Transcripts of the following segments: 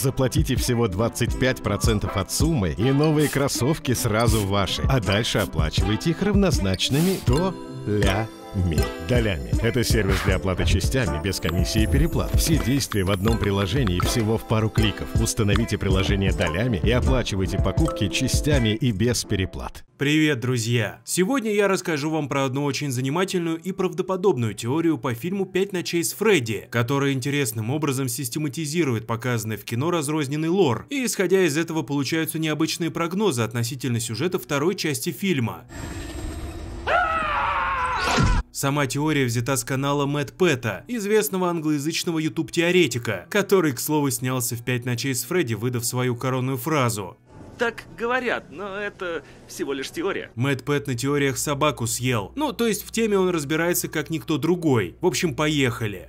Заплатите всего 25% от суммы, и новые кроссовки сразу ваши. А дальше оплачивайте их равнозначными до ля Ми. Долями. Это сервис для оплаты частями без комиссии и переплат. Все действия в одном приложении всего в пару кликов. Установите приложение долями и оплачивайте покупки частями и без переплат. Привет, друзья! Сегодня я расскажу вам про одну очень занимательную и правдоподобную теорию по фильму «Пять ночей с Фредди», которая интересным образом систематизирует показанный в кино разрозненный лор, и исходя из этого получаются необычные прогнозы относительно сюжета второй части фильма. Сама теория взята с канала Мэтт Пэта, известного англоязычного ютуб-теоретика, который, к слову, снялся в «Пять ночей с Фредди», выдав свою коронную фразу так говорят, но это всего лишь теория. Мэтт Пэт на теориях собаку съел. Ну, то есть в теме он разбирается как никто другой. В общем, поехали.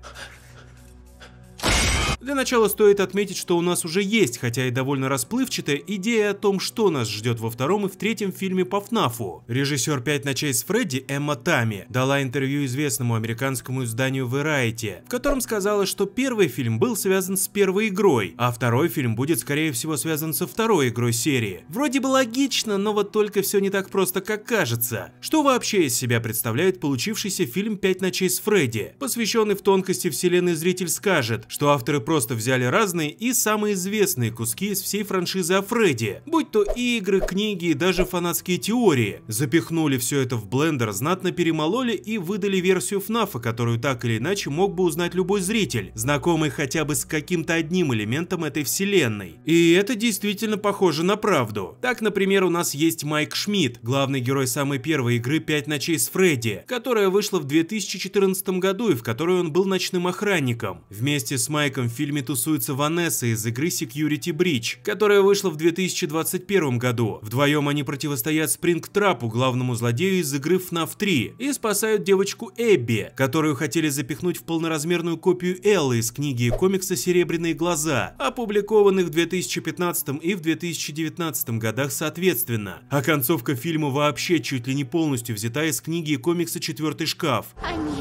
Для начала стоит отметить, что у нас уже есть, хотя и довольно расплывчатая, идея о том, что нас ждет во втором и в третьем фильме по ФНАФу. Режиссер «Пять ночей с Фредди» Эмма Тами дала интервью известному американскому изданию Variety, в котором сказала, что первый фильм был связан с первой игрой, а второй фильм будет, скорее всего, связан со второй игрой серии. Вроде бы логично, но вот только все не так просто, как кажется. Что вообще из себя представляет получившийся фильм «Пять ночей с Фредди», посвященный в тонкости вселенной зритель скажет, что авторы просто просто взяли разные и самые известные куски из всей франшизы о Фредди, будь то игры, книги и даже фанатские теории. Запихнули все это в блендер, знатно перемололи и выдали версию ФНАФа, которую так или иначе мог бы узнать любой зритель, знакомый хотя бы с каким-то одним элементом этой вселенной. И это действительно похоже на правду. Так, например, у нас есть Майк Шмидт, главный герой самой первой игры «Пять ночей с Фредди», которая вышла в 2014 году и в которой он был ночным охранником. Вместе с Майком Фи фильме тусуется Ванесса из игры Security Breach, которая вышла в 2021 году. Вдвоем они противостоят Спрингтрапу, главному злодею из игры FNAF 3, и спасают девочку Эбби, которую хотели запихнуть в полноразмерную копию Эллы из книги и комикса «Серебряные глаза», опубликованных в 2015 и в 2019 годах соответственно. А концовка фильма вообще чуть ли не полностью взята из книги и комикса «Четвертый шкаф». Они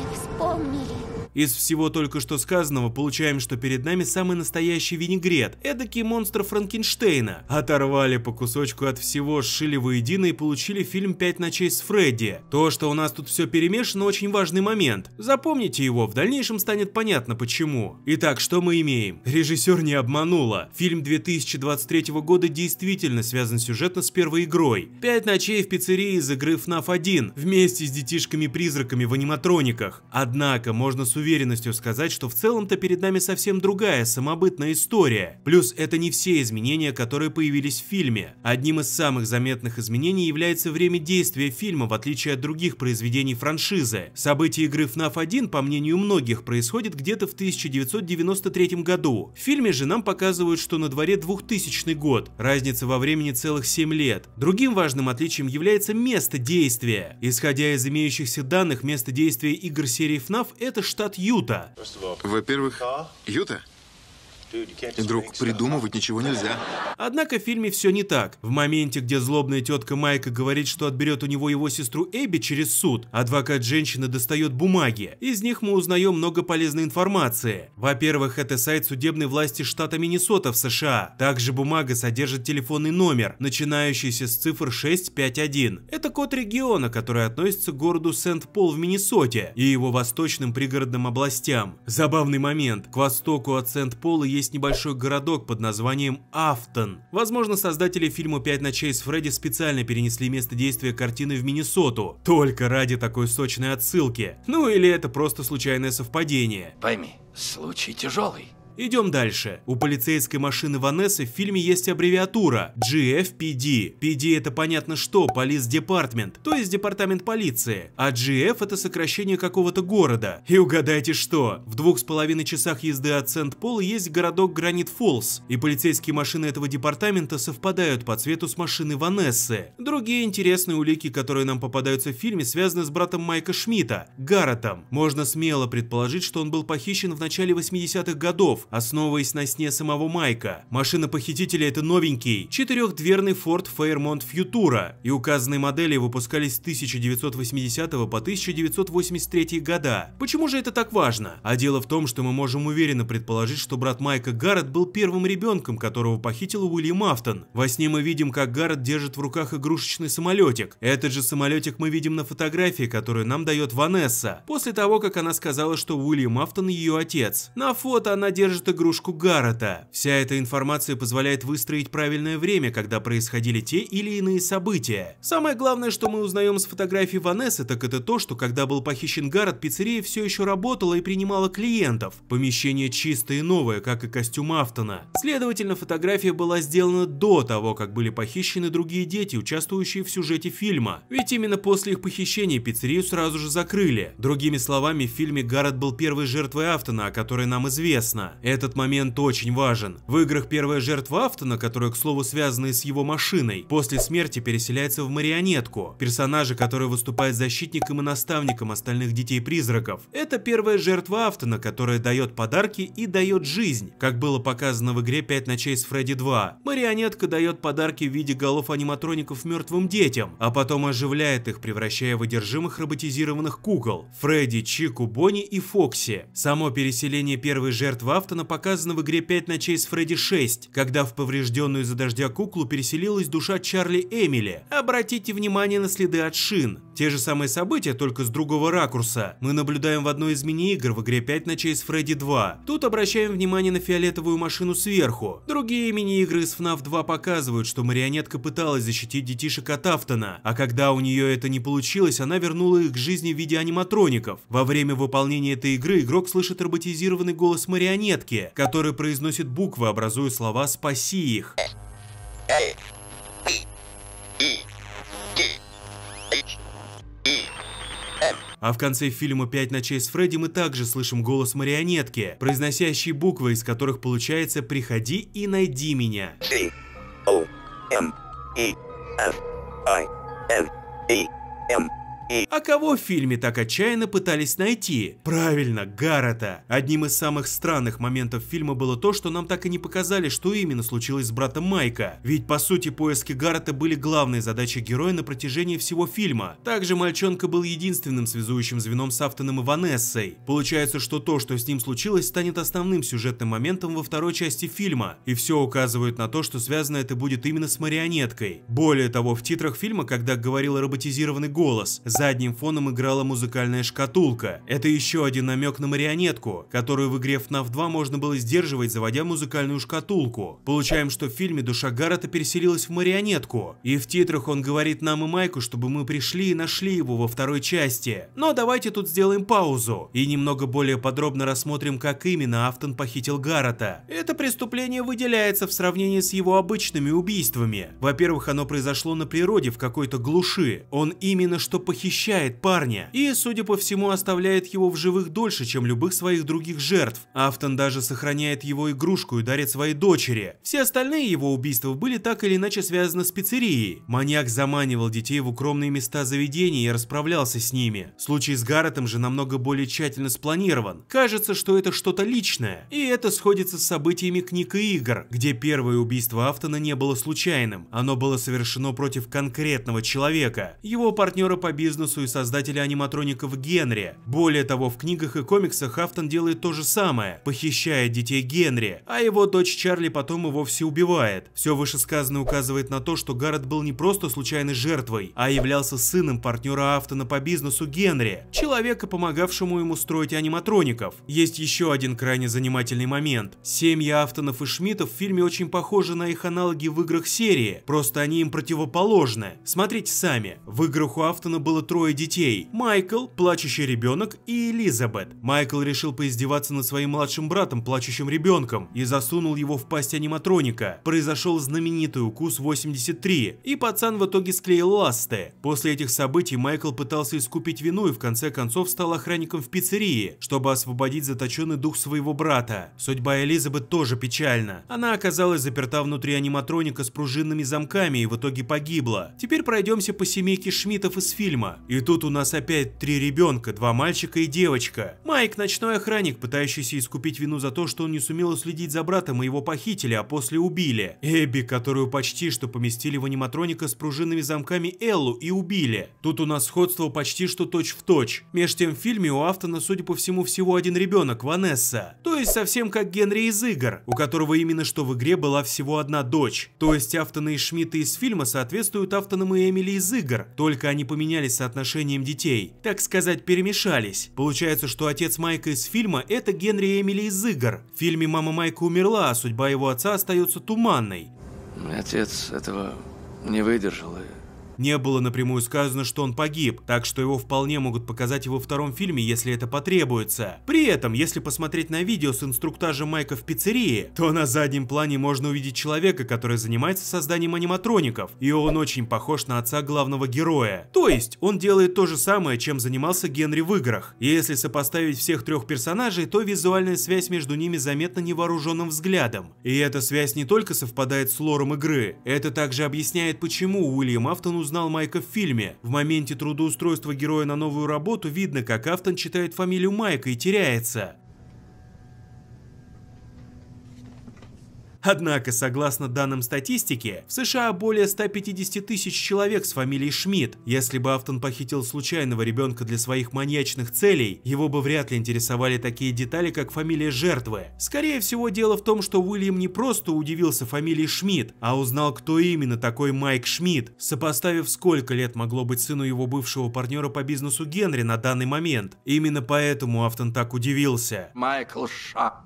из всего только что сказанного получаем, что перед нами самый настоящий винегрет, эдакий монстр Франкенштейна. Оторвали по кусочку от всего, сшили воедино и получили фильм «Пять ночей с Фредди». То, что у нас тут все перемешано, очень важный момент. Запомните его, в дальнейшем станет понятно почему. Итак, что мы имеем? Режиссер не обманула. Фильм 2023 года действительно связан сюжетно с первой игрой. «Пять ночей в пиццерии» из игры FNAF 1 вместе с детишками-призраками в аниматрониках. Однако, можно с судить уверенностью сказать, что в целом-то перед нами совсем другая, самобытная история. Плюс это не все изменения, которые появились в фильме. Одним из самых заметных изменений является время действия фильма, в отличие от других произведений франшизы. События игры FNAF 1, а по мнению многих, происходят где-то в 1993 году. В фильме же нам показывают, что на дворе 2000 год, разница во времени целых 7 лет. Другим важным отличием является место действия. Исходя из имеющихся данных, место действия игр серии FNAF а это штат город Юта. Во-первых, Юта Друг, придумывать ничего нельзя. Однако в фильме все не так. В моменте, где злобная тетка Майка говорит, что отберет у него его сестру Эбби через суд, адвокат женщины достает бумаги. Из них мы узнаем много полезной информации. Во-первых, это сайт судебной власти штата Миннесота в США. Также бумага содержит телефонный номер, начинающийся с цифр 651. Это код региона, который относится к городу Сент-Пол в Миннесоте и его восточным пригородным областям. Забавный момент. К востоку от Сент-Пола есть есть небольшой городок под названием Афтон. Возможно, создатели фильма «Пять ночей с Фредди» специально перенесли место действия картины в Миннесоту, только ради такой сочной отсылки. Ну или это просто случайное совпадение. Пойми, случай тяжелый. Идем дальше. У полицейской машины Ванессы в фильме есть аббревиатура GFPD. PD это понятно что, Police Department, то есть департамент полиции. А GF это сокращение какого-то города. И угадайте что? В двух с половиной часах езды от Сент-Пол есть городок Гранит Фолс, и полицейские машины этого департамента совпадают по цвету с машины Ванессы. Другие интересные улики, которые нам попадаются в фильме, связаны с братом Майка Шмидта, Гарретом. Можно смело предположить, что он был похищен в начале 80-х годов, часов, основываясь на сне самого Майка. Машина похитителя это новенький, четырехдверный Ford Fairmont Futura, и указанные модели выпускались с 1980 по 1983 года. Почему же это так важно? А дело в том, что мы можем уверенно предположить, что брат Майка Гаррет был первым ребенком, которого похитил Уильям Афтон. Во сне мы видим, как Гаррет держит в руках игрушечный самолетик. Этот же самолетик мы видим на фотографии, которую нам дает Ванесса, после того, как она сказала, что Уильям Афтон ее отец. На фото она держит покажет игрушку Гаррета. Вся эта информация позволяет выстроить правильное время, когда происходили те или иные события. Самое главное, что мы узнаем с фотографии Ванессы, так это то, что когда был похищен Гаррет, пиццерия все еще работала и принимала клиентов. Помещение чистое и новое, как и костюм Афтона. Следовательно, фотография была сделана до того, как были похищены другие дети, участвующие в сюжете фильма. Ведь именно после их похищения пиццерию сразу же закрыли. Другими словами, в фильме Гаррет был первой жертвой Афтона, о которой нам известно. Этот момент очень важен. В играх первая жертва Автона, которая, к слову, связана с его машиной, после смерти переселяется в марионетку, персонажа, который выступает защитником и наставником остальных детей-призраков. Это первая жертва Автона, которая дает подарки и дает жизнь, как было показано в игре 5 ночей с Фредди 2. Марионетка дает подарки в виде голов аниматроников мертвым детям, а потом оживляет их, превращая в одержимых роботизированных кукол – Фредди, Чику, Бонни и Фокси. Само переселение первой жертвы Автона Астона показано в игре «5 ночей с Фредди 6», когда в поврежденную из-за дождя куклу переселилась душа Чарли Эмили. Обратите внимание на следы от шин. Те же самые события, только с другого ракурса, мы наблюдаем в одной из мини-игр в игре «5 ночей с Фредди 2». Тут обращаем внимание на фиолетовую машину сверху. Другие мини-игры из FNAF 2 показывают, что марионетка пыталась защитить детишек от Афтона, а когда у нее это не получилось, она вернула их к жизни в виде аниматроников. Во время выполнения этой игры игрок слышит роботизированный голос марионетки, клетки, который произносит буквы, образуя слова «спаси их». А в конце фильма «Пять ночей с Фредди» мы также слышим голос марионетки, произносящий буквы, из которых получается «Приходи и найди меня». D-O-M-E-F-I-N-E-M а кого в фильме так отчаянно пытались найти? Правильно, Гаррета. Одним из самых странных моментов фильма было то, что нам так и не показали, что именно случилось с братом Майка. Ведь по сути поиски Гаррета были главной задачей героя на протяжении всего фильма. Также мальчонка был единственным связующим звеном с Афтоном и Ванессой. Получается, что то, что с ним случилось, станет основным сюжетным моментом во второй части фильма. И все указывает на то, что связано это будет именно с марионеткой. Более того, в титрах фильма, когда говорил роботизированный голос, за Задним фоном играла музыкальная шкатулка. Это еще один намек на марионетку, которую в игре FNAF 2 можно было сдерживать, заводя музыкальную шкатулку. Получаем, что в фильме душа Гаррета переселилась в марионетку. И в титрах он говорит нам и Майку, чтобы мы пришли и нашли его во второй части. Но давайте тут сделаем паузу и немного более подробно рассмотрим, как именно Афтон похитил Гаррета. Это преступление выделяется в сравнении с его обычными убийствами. Во-первых, оно произошло на природе в какой-то глуши. Он именно что похищал защищает парня и, судя по всему, оставляет его в живых дольше, чем любых своих других жертв. Афтон даже сохраняет его игрушку и дарит своей дочери. Все остальные его убийства были так или иначе связаны с пиццерией. Маньяк заманивал детей в укромные места заведения и расправлялся с ними. Случай с Гарретом же намного более тщательно спланирован. Кажется, что это что-то личное. И это сходится с событиями книг и игр, где первое убийство Афтона не было случайным. Оно было совершено против конкретного человека. Его партнера по бизнесу бизнесу и создателя аниматроников Генри. Более того, в книгах и комиксах Хафтон делает то же самое, похищая детей Генри, а его дочь Чарли потом и вовсе убивает. Все вышесказанное указывает на то, что Гаррет был не просто случайной жертвой, а являлся сыном партнера Афтона по бизнесу Генри, человека, помогавшему ему строить аниматроников. Есть еще один крайне занимательный момент. Семьи Афтонов и Шмидтов в фильме очень похожи на их аналоги в играх серии, просто они им противоположны. Смотрите сами, в играх у Афтона было трое детей – Майкл, плачущий ребенок и Элизабет. Майкл решил поиздеваться над своим младшим братом, плачущим ребенком, и засунул его в пасть аниматроника. Произошел знаменитый укус 83, и пацан в итоге склеил ласты. После этих событий Майкл пытался искупить вину и в конце концов стал охранником в пиццерии, чтобы освободить заточенный дух своего брата. Судьба Элизабет тоже печальна. Она оказалась заперта внутри аниматроника с пружинными замками и в итоге погибла. Теперь пройдемся по семейке Шмидтов из фильма. И тут у нас опять три ребенка, два мальчика и девочка. Майк – ночной охранник, пытающийся искупить вину за то, что он не сумел уследить за братом и его похитили, а после убили. Эбби, которую почти что поместили в аниматроника с пружинными замками Эллу и убили. Тут у нас сходство почти что точь-в-точь. Точь. Меж тем в фильме у Автона, судя по всему, всего один ребенок – Ванесса. То есть совсем как Генри из игр, у которого именно что в игре была всего одна дочь. То есть Автона и Шмидта из фильма соответствуют Автонам и Эмили из игр, только они поменялись соотношением детей, так сказать, перемешались. Получается, что отец Майка из фильма – это Генри Эмили из игр. В фильме «Мама Майка умерла», а судьба его отца остается туманной. Отец этого не выдержал и не было напрямую сказано, что он погиб, так что его вполне могут показать во втором фильме, если это потребуется. При этом, если посмотреть на видео с инструктажем Майка в пиццерии, то на заднем плане можно увидеть человека, который занимается созданием аниматроников, и он очень похож на отца главного героя. То есть, он делает то же самое, чем занимался Генри в играх. И если сопоставить всех трех персонажей, то визуальная связь между ними заметна невооруженным взглядом. И эта связь не только совпадает с лором игры, это также объясняет, почему Уильям Автону узнал Майка в фильме. В моменте трудоустройства героя на новую работу видно, как Афтон читает фамилию Майка и теряется. Однако, согласно данным статистики, в США более 150 тысяч человек с фамилией Шмидт. Если бы Автон похитил случайного ребенка для своих маньячных целей, его бы вряд ли интересовали такие детали, как фамилия жертвы. Скорее всего, дело в том, что Уильям не просто удивился фамилии Шмидт, а узнал, кто именно такой Майк Шмидт, сопоставив, сколько лет могло быть сыну его бывшего партнера по бизнесу Генри на данный момент. Именно поэтому Автон так удивился. Майкл Ша.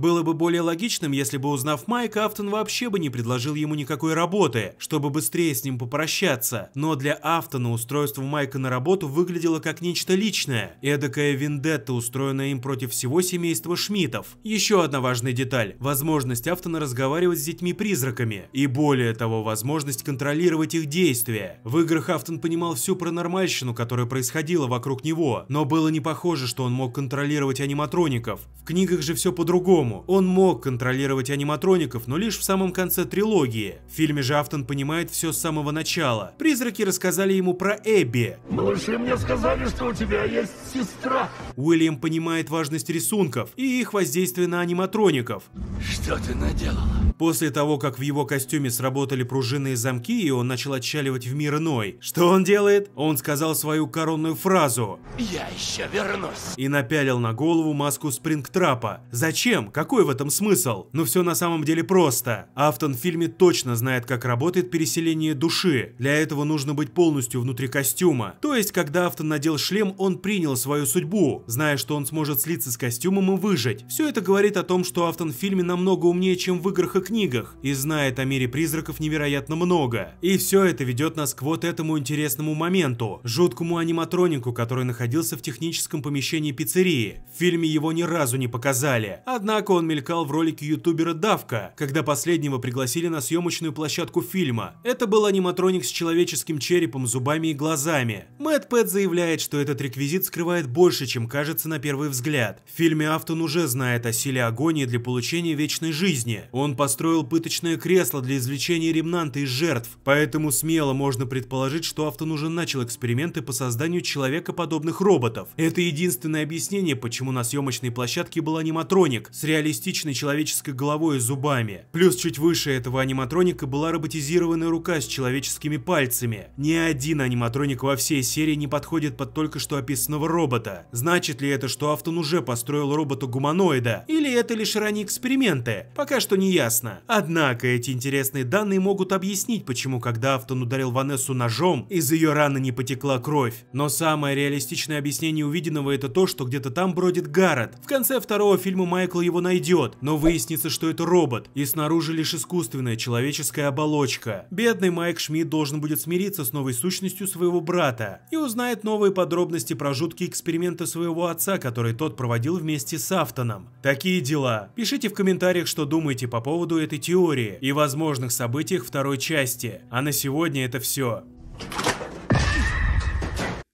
Было бы более логичным, если бы, узнав Майка, Афтон вообще бы не предложил ему никакой работы, чтобы быстрее с ним попрощаться. Но для Афтона устройство Майка на работу выглядело как нечто личное, эдакая вендетта, устроенная им против всего семейства Шмидтов. Еще одна важная деталь – возможность Афтона разговаривать с детьми-призраками, и более того, возможность контролировать их действия. В играх Афтон понимал всю паранормальщину, которая происходила вокруг него, но было не похоже, что он мог контролировать аниматроников. В книгах же все по-другому по-другому. Он мог контролировать аниматроников, но лишь в самом конце трилогии. В фильме же Афтон понимает все с самого начала. Призраки рассказали ему про Эбби. Малыши мне сказали, что у тебя есть сестра. Уильям понимает важность рисунков и их воздействие на аниматроников. Что ты наделала? После того, как в его костюме сработали пружинные замки, и он начал отчаливать в мир иной. Что он делает? Он сказал свою коронную фразу. «Я еще вернусь!» И напялил на голову маску Спрингтрапа. Зачем? Какой в этом смысл? Но все на самом деле просто. Автон в фильме точно знает, как работает переселение души. Для этого нужно быть полностью внутри костюма. То есть, когда Автон надел шлем, он принял свою судьбу, зная, что он сможет слиться с костюмом и выжить. Все это говорит о том, что Автон в фильме намного умнее, чем в играх и книгах, и знает о мире призраков невероятно много. И все это ведет нас к вот этому интересному моменту, жуткому аниматронику, который находился в техническом помещении пиццерии. В фильме его ни разу не показали. Однако Однако он мелькал в ролике ютубера Давка, когда последнего пригласили на съемочную площадку фильма. Это был аниматроник с человеческим черепом, зубами и глазами. Мэтт Пэт заявляет, что этот реквизит скрывает больше, чем кажется на первый взгляд. В фильме Автон уже знает о силе агонии для получения вечной жизни. Он построил пыточное кресло для извлечения ремнанта из жертв, поэтому смело можно предположить, что Автон уже начал эксперименты по созданию человекоподобных роботов. Это единственное объяснение, почему на съемочной площадке был аниматроник с реалистичной человеческой головой и зубами. Плюс чуть выше этого аниматроника была роботизированная рука с человеческими пальцами. Ни один аниматроник во всей серии не подходит под только что описанного робота. Значит ли это, что Автон уже построил робота-гуманоида? Или это лишь ранние эксперименты? Пока что не ясно. Однако эти интересные данные могут объяснить, почему когда Автон ударил Ванессу ножом, из ее раны не потекла кровь. Но самое реалистичное объяснение увиденного это то, что где-то там бродит Гаррет. В конце второго фильма Майкл его найдет, но выяснится, что это робот, и снаружи лишь искусственная человеческая оболочка. Бедный Майк Шмидт должен будет смириться с новой сущностью своего брата и узнает новые подробности про жуткие эксперименты своего отца, который тот проводил вместе с Афтоном. Такие дела. Пишите в комментариях, что думаете по поводу этой теории и возможных событиях второй части. А на сегодня это все.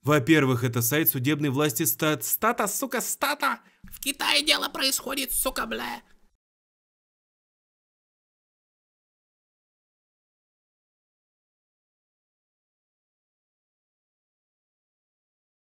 Во-первых, это сайт судебной власти стат... Стата, сука, стата! В Китае дело происходит, сука, бля.